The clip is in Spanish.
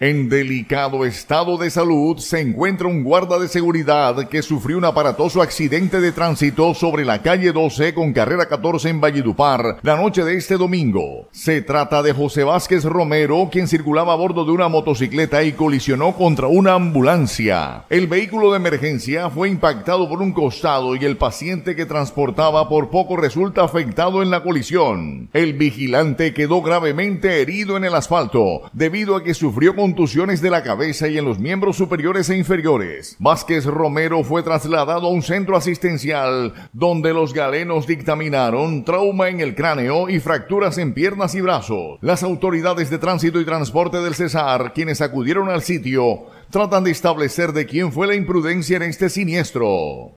En delicado estado de salud se encuentra un guarda de seguridad que sufrió un aparatoso accidente de tránsito sobre la calle 12 con carrera 14 en Valledupar la noche de este domingo. Se trata de José Vázquez Romero, quien circulaba a bordo de una motocicleta y colisionó contra una ambulancia. El vehículo de emergencia fue impactado por un costado y el paciente que transportaba por poco resulta afectado en la colisión. El vigilante quedó gravemente herido en el asfalto debido a que sufrió con contusiones de la cabeza y en los miembros superiores e inferiores. Vázquez Romero fue trasladado a un centro asistencial donde los galenos dictaminaron trauma en el cráneo y fracturas en piernas y brazos. Las autoridades de tránsito y transporte del Cesar, quienes acudieron al sitio, tratan de establecer de quién fue la imprudencia en este siniestro.